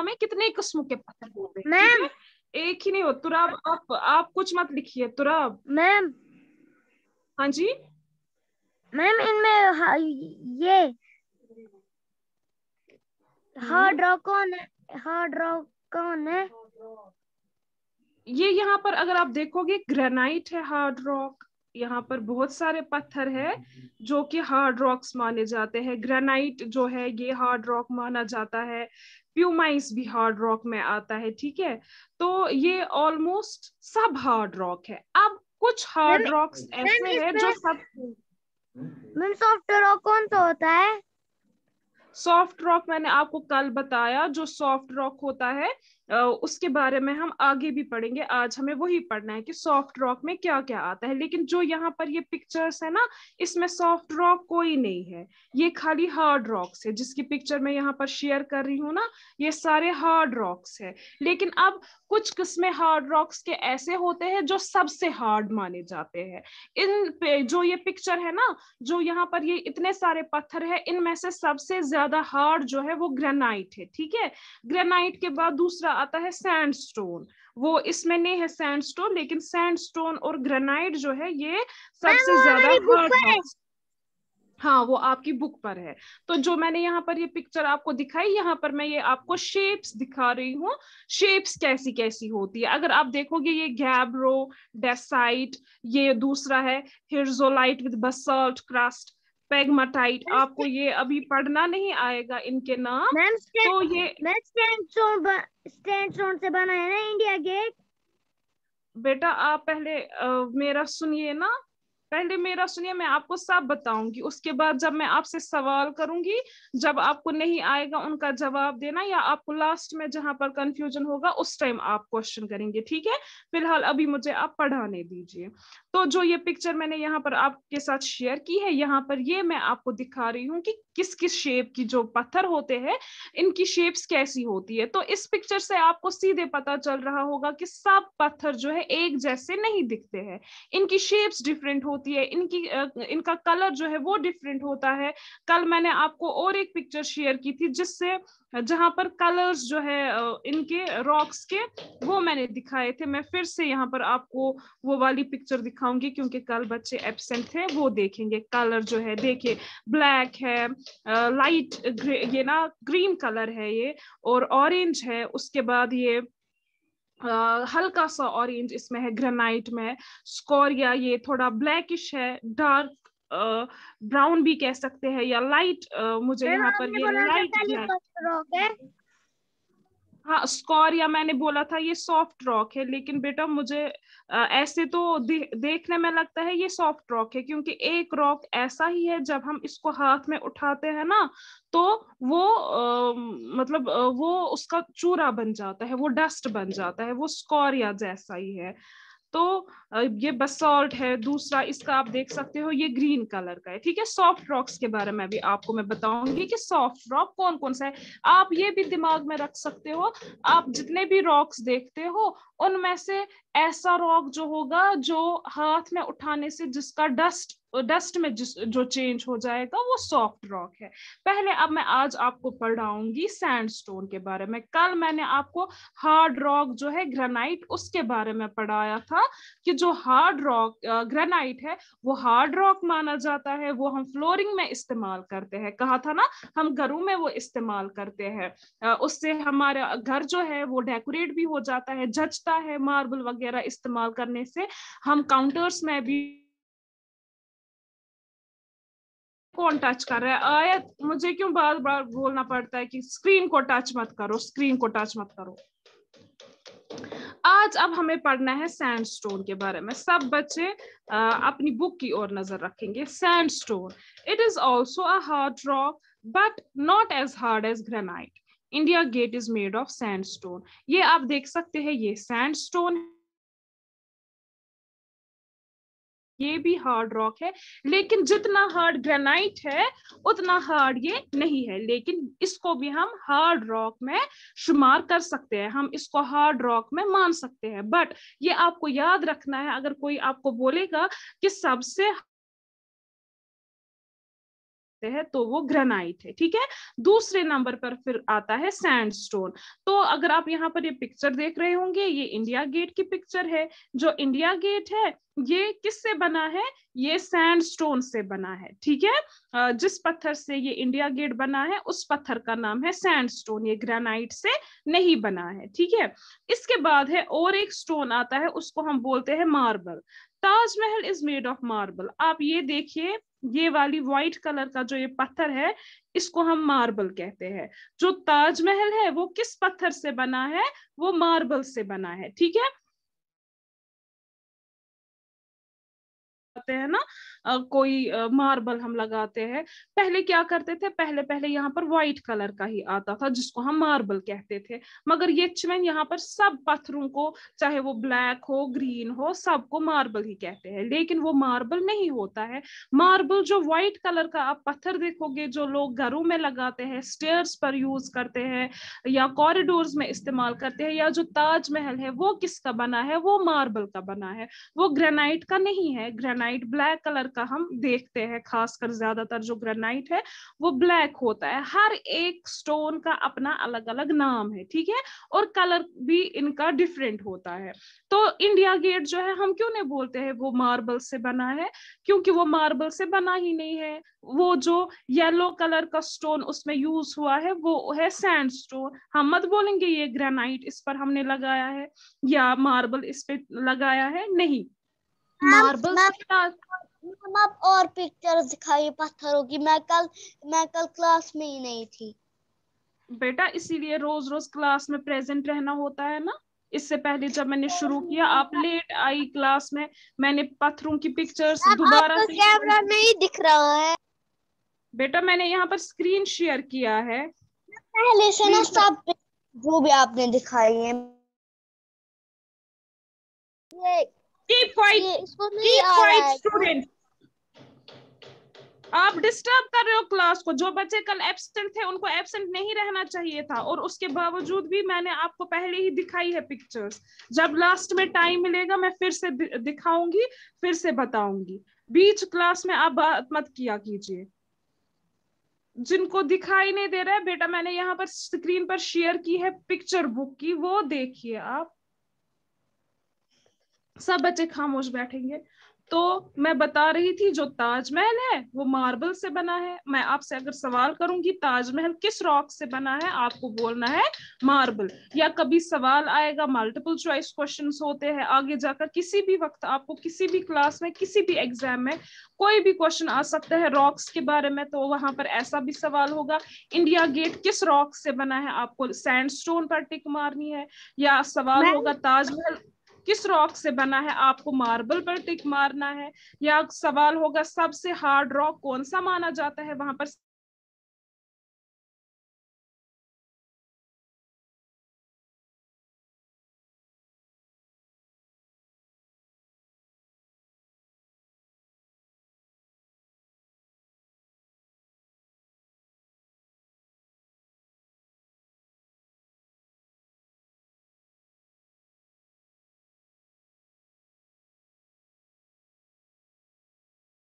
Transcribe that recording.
दुनिया में कितने किस्म के पत्थर होंगे मैम एक ही नहीं हो तुराब आप आप कुछ मत लिखिए तुराब मैम हाँ जी मैम इनमें ये हार्ड हम्म। रॉक कौन है हार्ड रॉक कौन है ये यहाँ पर अगर आप देखोगे ग्रेनाइट है हार्ड रॉक यहाँ पर बहुत सारे पत्थर है हम्म, हम्म। जो कि हार्ड रॉक्स माने जाते हैं ग्रेनाइट जो है ये हार्ड रॉक माना जाता है प्यूमाइस भी हार्ड रॉक में आता है ठीक है तो ये ऑलमोस्ट सब हार्ड रॉक है अब कुछ हार्ड रॉक्स ऐसे हैं जो सब सॉफ्ट रॉक कौन सा होता है सॉफ्ट रॉक मैंने आपको कल बताया जो सॉफ्ट रॉक होता है उसके बारे में हम आगे भी पढ़ेंगे आज हमें वही पढ़ना है कि सॉफ्ट रॉक में क्या क्या आता है लेकिन जो यहाँ पर ये पिक्चर्स है ना इसमें सॉफ्ट रॉक कोई नहीं है ये खाली हार्ड रॉक्स है जिसकी पिक्चर मैं यहाँ पर शेयर कर रही हूँ ना ये सारे हार्ड रॉक्स है लेकिन अब कुछ किस्में हार्ड रॉक्स के ऐसे होते हैं जो सबसे हार्ड माने जाते हैं इन पे जो ये पिक्चर है ना जो यहाँ पर ये इतने सारे पत्थर है इनमें से सबसे ज्यादा हार्ड जो है वो ग्रेनाइट है ठीक है ग्रेनाइट के बाद दूसरा आता है सैंडस्टोन वो इसमें नहीं है सैंडस्टोन लेकिन सैंडस्टोन और ग्रेनाइट जो है ये सबसे हाँ, ज्यादा हाँ वो आपकी बुक पर है तो जो मैंने यहाँ पर ये पिक्चर आपको दिखाई यहाँ पर मैं ये आपको शेप्स दिखा रही हूँ शेप्स कैसी कैसी होती है अगर आप देखोगे ये गैब्रो डेसाइट ये दूसरा है lherzolite with basalt crust pegmatite आपको ये अभी पढ़ना नहीं आएगा इनके नाम तो ये से बना है ना इंडिया गेट बेटा आप पहले आ, मेरा सुनिए ना पहले मेरा सुनिए मैं आपको सब बताऊंगी उसके बाद जब मैं आपसे सवाल करूंगी जब आपको नहीं आएगा उनका जवाब देना या आपको लास्ट में जहां पर कंफ्यूजन होगा उस टाइम आप क्वेश्चन करेंगे ठीक है फिलहाल अभी मुझे आप पढ़ाने दीजिए तो जो ये पिक्चर मैंने यहाँ पर आपके साथ शेयर की है यहाँ पर ये मैं आपको दिखा रही हूँ कि किस किस शेप की जो पत्थर होते हैं इनकी शेप्स कैसी होती है तो इस पिक्चर से आपको सीधे पता चल रहा होगा कि सब पत्थर जो है एक जैसे नहीं दिखते हैं इनकी शेप्स डिफरेंट होती होती है इनकी इनका कलर जो है वो डिफरेंट होता है कल मैंने आपको और एक पिक्चर शेयर की थी जिससे जहां पर कलर्स जो है इनके रॉक्स के वो मैंने दिखाए थे मैं फिर से यहाँ पर आपको वो वाली पिक्चर दिखाऊंगी क्योंकि कल बच्चे एबसेंट थे वो देखेंगे कलर जो है देखिए ब्लैक है लाइट ये ना ग्रीन कलर है ये और ऑरेंज है उसके बाद ये Uh, हल्का सा ऑरेंज इसमें है ग्रेनाइट में स्कोरिया ये थोड़ा ब्लैकिश है डार्क ब्राउन uh, भी कह सकते हैं या लाइट uh, मुझे यहाँ पर ये लाइट हाँ स्कोर या मैंने बोला था ये सॉफ्ट रॉक है लेकिन बेटा मुझे आ, ऐसे तो दे, देखने में लगता है ये सॉफ्ट रॉक है क्योंकि एक रॉक ऐसा ही है जब हम इसको हाथ में उठाते हैं ना तो वो आ, मतलब वो उसका चूरा बन जाता है वो डस्ट बन जाता है वो स्कोरिया जैसा ही है तो ये बसॉल्ट है दूसरा इसका आप देख सकते हो ये ग्रीन कलर का है ठीक है सॉफ्ट रॉक्स के बारे में भी आपको मैं बताऊंगी कि सॉफ्ट रॉक कौन कौन सा है आप ये भी दिमाग में रख सकते हो आप जितने भी रॉक्स देखते हो उनमें से ऐसा रॉक जो होगा जो हाथ में उठाने से जिसका डस्ट डस्ट में जिस जो चेंज हो जाएगा वो सॉफ्ट रॉक है पहले अब मैं आज आपको पढ़ाऊंगी सैंडस्टोन के बारे में कल मैंने आपको हार्ड रॉक जो है ग्रेनाइट उसके बारे में पढ़ाया था कि जो हार्ड रॉक ग्रेनाइट है वो हार्ड रॉक माना जाता है वो हम फ्लोरिंग में इस्तेमाल करते हैं कहा था ना हम घरों में वो इस्तेमाल करते हैं उससे हमारा घर जो है वो डेकोरेट भी हो जाता है जचता है मार्बल वगैरह इस्तेमाल करने से हम काउंटर्स में भी कौन टच कर रहा है आयत मुझे क्यों बार बार बोलना पड़ता है कि स्क्रीन को टच मत करो स्क्रीन को टच मत करो आज अब हमें पढ़ना है सैंडस्टोन के बारे में सब बच्चे आ, अपनी बुक की ओर नजर रखेंगे sandstone it is also a hard rock but not as hard as granite India gate is made of sandstone ये आप देख सकते हैं ये सैंडस्टोन ये भी हार्ड रॉक है लेकिन जितना हार्ड ग्रेनाइट है उतना हार्ड ये नहीं है लेकिन इसको भी हम हार्ड रॉक में शुमार कर सकते हैं हम इसको हार्ड रॉक में मान सकते हैं बट ये आपको याद रखना है अगर कोई आपको बोलेगा कि सबसे सकते हैं तो वो ग्रेनाइट है ठीक है दूसरे नंबर पर फिर आता है सैंडस्टोन तो अगर आप यहाँ पर ये पिक्चर देख रहे होंगे ये इंडिया गेट की पिक्चर है जो इंडिया गेट है ये किससे बना है ये सैंडस्टोन से बना है ठीक है जिस पत्थर से ये इंडिया गेट बना है उस पत्थर का नाम है सैंडस्टोन ये ग्रेनाइट से नहीं बना है ठीक है इसके बाद है और एक स्टोन आता है उसको हम बोलते हैं marble Taj Mahal is made of marble आप ये देखिए ये वाली व्हाइट कलर का जो ये पत्थर है इसको हम मार्बल कहते हैं जो ताजमहल है वो किस पत्थर से बना है वो मार्बल से बना है ठीक है लगाते हैं ना कोई मार्बल हम लगाते हैं पहले क्या करते थे पहले पहले यहाँ पर व्हाइट कलर का ही आता था जिसको हम मार्बल कहते थे मगर ये चमन यहाँ पर सब पत्थरों को चाहे वो ब्लैक हो ग्रीन हो सबको मार्बल ही कहते हैं लेकिन वो मार्बल नहीं होता है मार्बल जो व्हाइट कलर का आप पत्थर देखोगे जो लोग घरों में लगाते हैं स्टेयर्स पर यूज करते हैं या कॉरिडोर्स में इस्तेमाल करते हैं या जो ताजमहल है वो किसका बना है वो मार्बल का बना है वो ग्रेनाइट का नहीं है ग्रेनाइट ग्रेनाइट ब्लैक कलर का हम देखते हैं खासकर ज्यादातर जो ग्रेनाइट है वो ब्लैक होता है हर एक स्टोन का अपना अलग अलग नाम है ठीक है और कलर भी इनका डिफरेंट होता है तो इंडिया गेट जो है हम क्यों नहीं बोलते हैं वो मार्बल से बना है क्योंकि वो मार्बल से बना ही नहीं है वो जो येलो कलर का स्टोन उसमें यूज हुआ है वो है सैंड स्टोन हम मत बोलेंगे ये ग्रेनाइट इस पर हमने लगाया है या मार्बल इस पे लगाया है नहीं मार्बल मैम आप और पिक्चर दिखाइए पत्थरों की मैं कल मैं कल क्लास में ही नहीं थी बेटा इसीलिए रोज रोज क्लास में प्रेजेंट रहना होता है ना इससे पहले जब मैंने शुरू किया आप लेट आई क्लास में मैंने पत्थरों की पिक्चर्स दोबारा कैमरा में ही दिख रहा है बेटा मैंने यहाँ पर स्क्रीन शेयर किया है पहले से ना सब जो भी आपने दिखाई है keep quiet keep quiet student आप डिस्टर्ब कर रहे हो क्लास को जो बच्चे कल एबसेंट थे उनको एबसेंट नहीं रहना चाहिए था और उसके बावजूद भी मैंने आपको पहले ही दिखाई है पिक्चर्स जब लास्ट में टाइम मिलेगा मैं फिर से दिखाऊंगी फिर से बताऊंगी बीच क्लास में आप बात मत किया कीजिए जिनको दिखाई नहीं दे रहा है बेटा मैंने यहाँ पर स्क्रीन पर शेयर की है पिक्चर बुक की वो देखिए आप सब बच्चे खामोश बैठेंगे तो मैं बता रही थी जो ताजमहल है वो मार्बल से बना है मैं आपसे अगर सवाल करूंगी ताजमहल किस रॉक से बना है आपको बोलना है मार्बल या कभी सवाल आएगा मल्टीपल चॉइस क्वेश्चंस होते हैं आगे जाकर किसी भी वक्त आपको किसी भी क्लास में किसी भी एग्जाम में कोई भी क्वेश्चन आ सकता है रॉक्स के बारे में तो वहां पर ऐसा भी सवाल होगा इंडिया गेट किस रॉक से बना है आपको सैंडस्टोन पर टिक मारनी है या सवाल होगा ताजमहल किस रॉक से बना है आपको मार्बल पर टिक मारना है या सवाल होगा सबसे हार्ड रॉक कौन सा माना जाता है वहां पर